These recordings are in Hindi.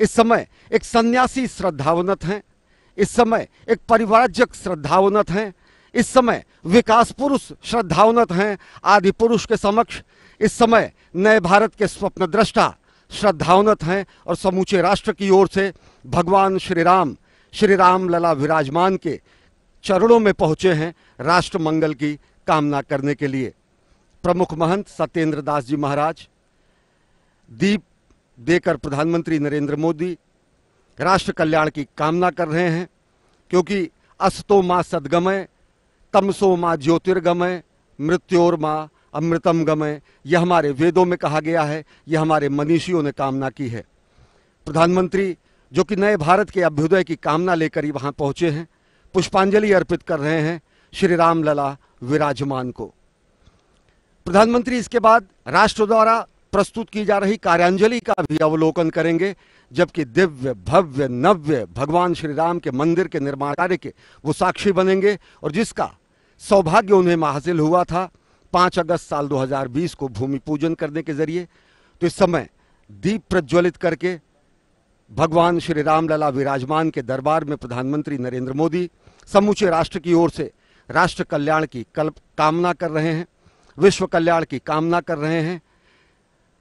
इस समय एक सन्यासी श्रद्धावनत हैं इस समय एक परिवारजक श्रद्धावनत हैं इस समय विकास पुरुष श्रद्धावनत हैं आदि पुरुष के समक्ष इस समय नए भारत के स्वप्न दृष्टा श्रद्धावनत हैं और समूचे राष्ट्र की ओर से भगवान श्री राम श्री राम लला विराजमान के चरणों में पहुँचे हैं राष्ट्र मंगल की कामना करने के लिए प्रमुख महंत सत्येंद्र दास जी महाराज दीप देकर प्रधानमंत्री नरेंद्र मोदी राष्ट्र कल्याण की कामना कर रहे हैं क्योंकि अस्तो माँ सदगमय तमसो माँ ज्योतिर्गमय मृत्योर माँ अमृतम गमय यह हमारे वेदों में कहा गया है यह हमारे मनीषियों ने कामना की है प्रधानमंत्री जो कि नए भारत के अभ्युदय की कामना लेकर ही वहाँ पहुँचे हैं पुष्पांजलि अर्पित कर रहे हैं श्री राम लला विराजमान को प्रधानमंत्री इसके बाद राष्ट्र द्वारा प्रस्तुत की जा रही कार्यांजलि का भी अवलोकन करेंगे जबकि दिव्य भव्य नव्य भगवान श्री राम के मंदिर के निर्माण कार्य के वो साक्षी बनेंगे और जिसका सौभाग्य उन्हें हासिल हुआ था पाँच अगस्त साल 2020 को भूमि पूजन करने के जरिए तो इस समय दीप प्रज्वलित करके भगवान श्री राम लला विराजमान के दरबार में प्रधानमंत्री नरेंद्र मोदी समूचे राष्ट्र की ओर से राष्ट्र कल्याण की कल्प कामना कर रहे हैं विश्व कल्याण की कामना कर रहे हैं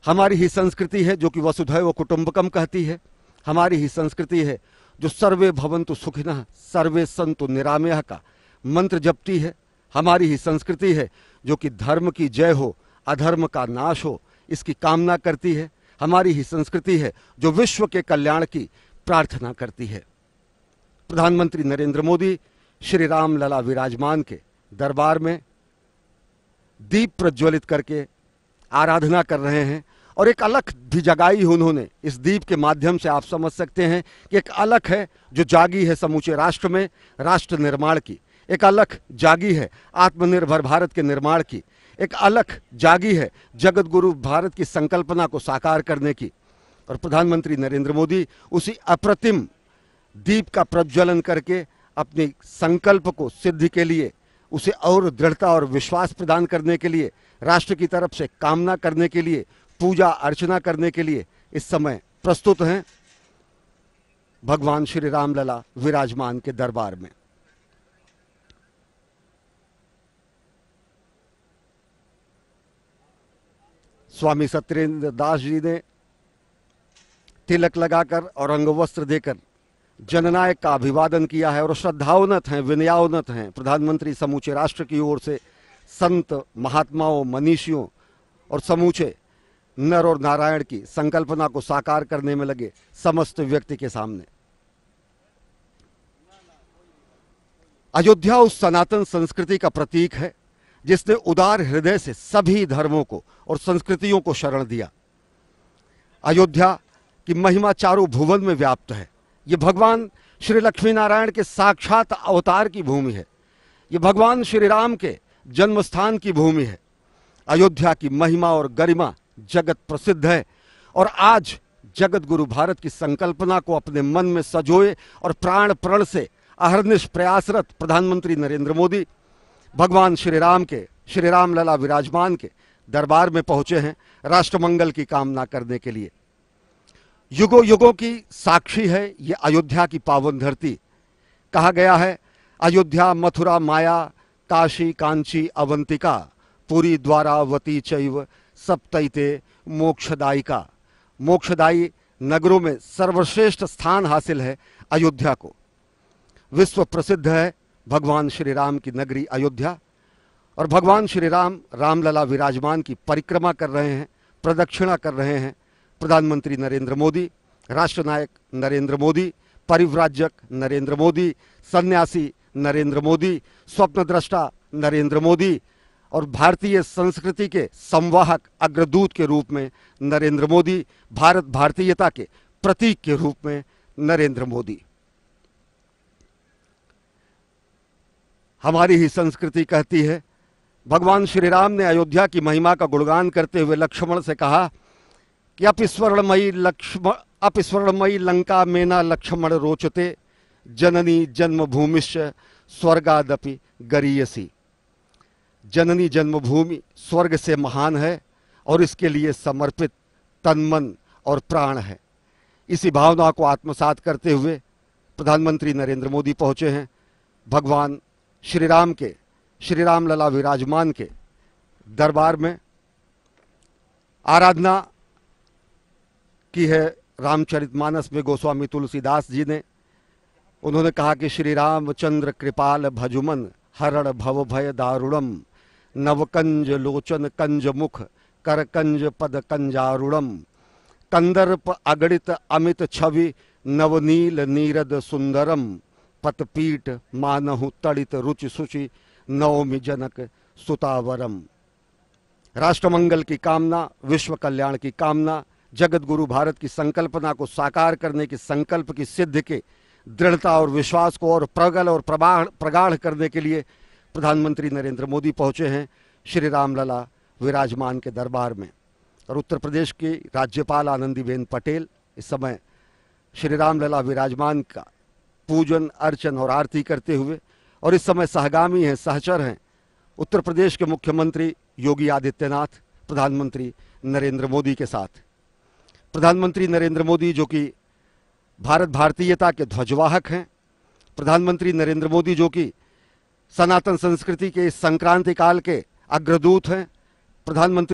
हमारी ही संस्कृति है जो कि वसुधैव कुटुंबकम कहती है हमारी ही संस्कृति है जो सर्वे भवंतु सुखिन सर्वे संतु निरामय का मंत्र जपती है हमारी ही संस्कृति है जो कि धर्म की जय हो अधर्म का नाश हो इसकी कामना करती है हमारी ही संस्कृति है जो विश्व के कल्याण की प्रार्थना करती है प्रधानमंत्री नरेंद्र मोदी श्री राम लला विराजमान के दरबार में दीप प्रज्वलित करके आराधना कर रहे हैं और एक अलख भी जगाई उन्होंने इस दीप के माध्यम से आप समझ सकते हैं कि एक अलख है जो जागी है समूचे राष्ट्र में राष्ट्र निर्माण की एक अलख जागी है आत्मनिर्भर भारत के निर्माण की एक अलख जागी है जगत गुरु भारत की संकल्पना को साकार करने की और प्रधानमंत्री नरेंद्र मोदी उसी अप्रतिम दीप का प्रज्वलन करके अपने संकल्प को सिद्धि के लिए उसे और दृढ़ता और विश्वास प्रदान करने के लिए राष्ट्र की तरफ से कामना करने के लिए पूजा अर्चना करने के लिए इस समय प्रस्तुत हैं भगवान श्री रामलला विराजमान के दरबार में स्वामी सत्येंद्र दास जी ने तिलक लगाकर और अंगवस्त्र देकर जननायक का अभिवादन किया है और श्रद्धावनत हैं विनयावनत हैं प्रधानमंत्री समूचे राष्ट्र की ओर से संत महात्माओं मनीषियों और समूचे नर और नारायण की संकल्पना को साकार करने में लगे समस्त व्यक्ति के सामने अयोध्या उस सनातन संस्कृति का प्रतीक है जिसने उदार हृदय से सभी धर्मों को और संस्कृतियों को शरण दिया अयोध्या की महिमा चारों भुवन में व्याप्त है ये भगवान श्री लक्ष्मी नारायण के साक्षात अवतार की भूमि है ये भगवान श्री राम के जन्म स्थान की भूमि है अयोध्या की महिमा और गरिमा जगत प्रसिद्ध है और आज जगत गुरु भारत की संकल्पना को अपने मन में सजोए और प्राण प्रण से अहरनिश प्रयासरत प्रधानमंत्री नरेंद्र मोदी भगवान श्री राम के श्री राम लला विराजमान के दरबार में पहुंचे हैं राष्ट्रमंगल की कामना करने के लिए युगो युगों की साक्षी है ये अयोध्या की पावन धरती कहा गया है अयोध्या मथुरा माया काशी कांची अवंतिका पुरी द्वारावती चैव सप्तते मोक्षदायी का मोक्षदायी नगरों में सर्वश्रेष्ठ स्थान हासिल है अयोध्या को विश्व प्रसिद्ध है भगवान श्री राम की नगरी अयोध्या और भगवान श्री राम रामलला विराजमान की परिक्रमा कर रहे हैं प्रदक्षिणा कर रहे हैं प्रधानमंत्री नरेंद्र मोदी राष्ट्रनायक नरेंद्र मोदी परिव्राजक नरेंद्र मोदी सन्यासी नरेंद्र मोदी स्वप्नद्रष्टा नरेंद्र मोदी और भारतीय संस्कृति के संवाहक अग्रदूत के रूप में नरेंद्र मोदी भारत भारतीयता के प्रतीक के रूप में नरेंद्र मोदी हमारी ही संस्कृति कहती है भगवान श्री राम ने अयोध्या की महिमा का गुणगान करते हुए लक्ष्मण से कहा कि अपस्वर्णमयी लक्ष्मण अपस्वर्णमयी लंका मेना लक्ष्मण रोचते जननी जन्मभूमिश्च स्वर्गादपि गरीयसी जननी जन्मभूमि स्वर्ग से महान है और इसके लिए समर्पित तन मन और प्राण है इसी भावना को आत्मसात करते हुए प्रधानमंत्री नरेंद्र मोदी पहुँचे हैं भगवान श्री राम के श्री राम लला विराजमान के दरबार में आराधना की है रामचरितमानस में गोस्वामी तुलसीदास जी ने उन्होंने कहा कि श्री रामचंद्र कृपाल भजुमन हरण भव भय दारुणम नवकंज लोचन कंज मुख कर कंज पद कंजारुणम कंदर्प अगणित अमित छवि नवनील नीरद सुंदरम पतपीट मानहु तड़ित रुचि सुचि नवमी जनक सुतावरम राष्ट्रमंगल की कामना विश्व कल्याण की कामना जगत गुरु भारत की संकल्पना को साकार करने के संकल्प की सिद्ध के दृढ़ता और विश्वास को और प्रगल और प्रगाढ़ करने के लिए प्रधानमंत्री नरेंद्र मोदी पहुंचे हैं श्री रामलला विराजमान के दरबार में और उत्तर प्रदेश की राज्यपाल आनंदीबेन पटेल इस समय श्री रामलला विराजमान का पूजन अर्चन और आरती करते हुए और इस समय सहगामी हैं सहचर हैं उत्तर प्रदेश के मुख्यमंत्री योगी आदित्यनाथ प्रधानमंत्री नरेंद्र मोदी के साथ प्रधानमंत्री नरेंद्र मोदी जो कि भारत भारतीयता के ध्वजवाहक हैं प्रधानमंत्री नरेंद्र मोदी जो कि सनातन संस्कृति के इस संक्रांति काल के अग्रदूत हैं प्रधानमंत्री